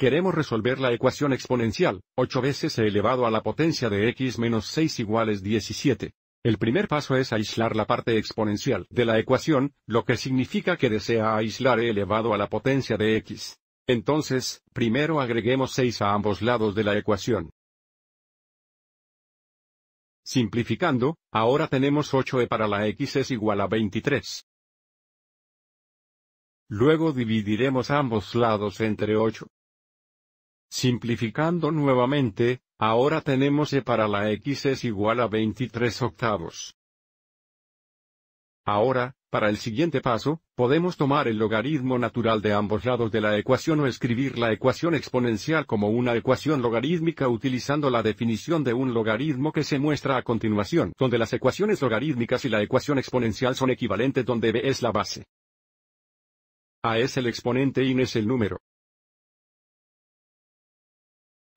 Queremos resolver la ecuación exponencial, 8 veces e elevado a la potencia de x menos 6 iguales 17. El primer paso es aislar la parte exponencial de la ecuación, lo que significa que desea aislar e elevado a la potencia de x. Entonces, primero agreguemos 6 a ambos lados de la ecuación. Simplificando, ahora tenemos 8e para la x es igual a 23. Luego dividiremos ambos lados entre 8. Simplificando nuevamente, ahora tenemos E para la X es igual a 23 octavos. Ahora, para el siguiente paso, podemos tomar el logaritmo natural de ambos lados de la ecuación o escribir la ecuación exponencial como una ecuación logarítmica utilizando la definición de un logaritmo que se muestra a continuación, donde las ecuaciones logarítmicas y la ecuación exponencial son equivalentes donde b es la base. A es el exponente y n es el número.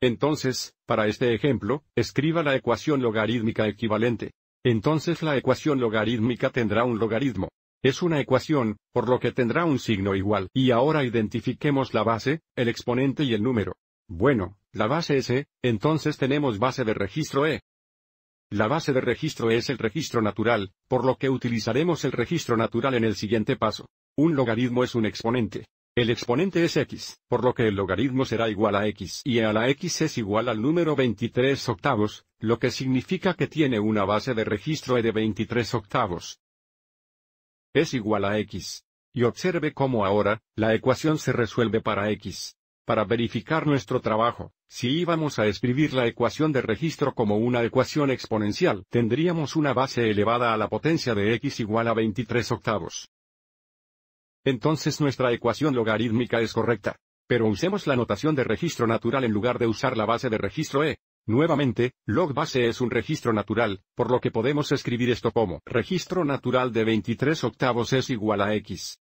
Entonces, para este ejemplo, escriba la ecuación logarítmica equivalente. Entonces la ecuación logarítmica tendrá un logaritmo. Es una ecuación, por lo que tendrá un signo igual. Y ahora identifiquemos la base, el exponente y el número. Bueno, la base es E, entonces tenemos base de registro E. La base de registro es el registro natural, por lo que utilizaremos el registro natural en el siguiente paso. Un logaritmo es un exponente. El exponente es x, por lo que el logaritmo será igual a x y e a la x es igual al número 23 octavos, lo que significa que tiene una base de registro e de 23 octavos. Es igual a x. Y observe cómo ahora, la ecuación se resuelve para x. Para verificar nuestro trabajo, si íbamos a escribir la ecuación de registro como una ecuación exponencial, tendríamos una base elevada a la potencia de x igual a 23 octavos. Entonces nuestra ecuación logarítmica es correcta. Pero usemos la notación de registro natural en lugar de usar la base de registro E. Nuevamente, log base es un registro natural, por lo que podemos escribir esto como registro natural de 23 octavos es igual a x.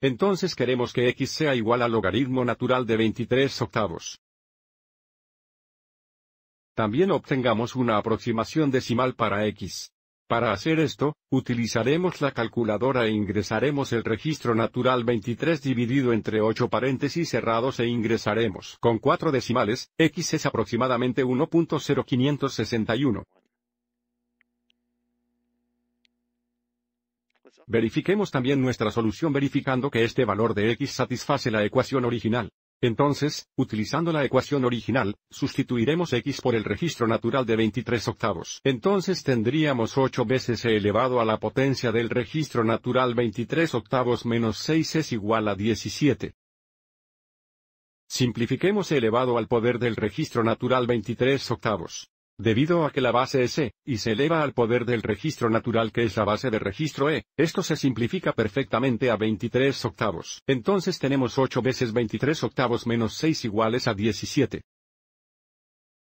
Entonces queremos que x sea igual al logaritmo natural de 23 octavos. También obtengamos una aproximación decimal para x. Para hacer esto, utilizaremos la calculadora e ingresaremos el registro natural 23 dividido entre 8 paréntesis cerrados e ingresaremos con 4 decimales, x es aproximadamente 1.0561. Verifiquemos también nuestra solución verificando que este valor de x satisface la ecuación original. Entonces, utilizando la ecuación original, sustituiremos x por el registro natural de 23 octavos. Entonces tendríamos 8 veces e elevado a la potencia del registro natural 23 octavos menos 6 es igual a 17. Simplifiquemos e elevado al poder del registro natural 23 octavos. Debido a que la base es E, y se eleva al poder del registro natural que es la base de registro E, esto se simplifica perfectamente a 23 octavos. Entonces tenemos 8 veces 23 octavos menos 6 iguales a 17.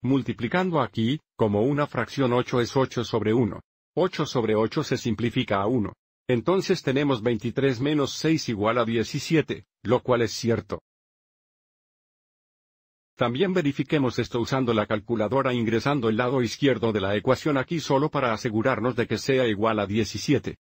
Multiplicando aquí, como una fracción 8 es 8 sobre 1. 8 sobre 8 se simplifica a 1. Entonces tenemos 23 menos 6 igual a 17, lo cual es cierto. También verifiquemos esto usando la calculadora ingresando el lado izquierdo de la ecuación aquí solo para asegurarnos de que sea igual a 17.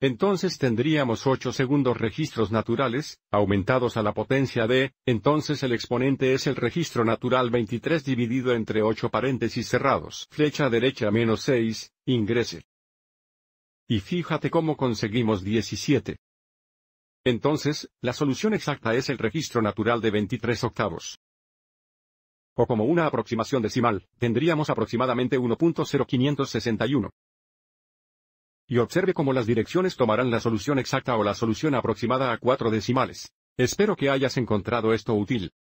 Entonces tendríamos 8 segundos registros naturales, aumentados a la potencia de, entonces el exponente es el registro natural 23 dividido entre 8 paréntesis cerrados, flecha derecha menos 6, ingrese. Y fíjate cómo conseguimos 17. Entonces, la solución exacta es el registro natural de 23 octavos o como una aproximación decimal, tendríamos aproximadamente 1.0561. Y observe cómo las direcciones tomarán la solución exacta o la solución aproximada a cuatro decimales. Espero que hayas encontrado esto útil.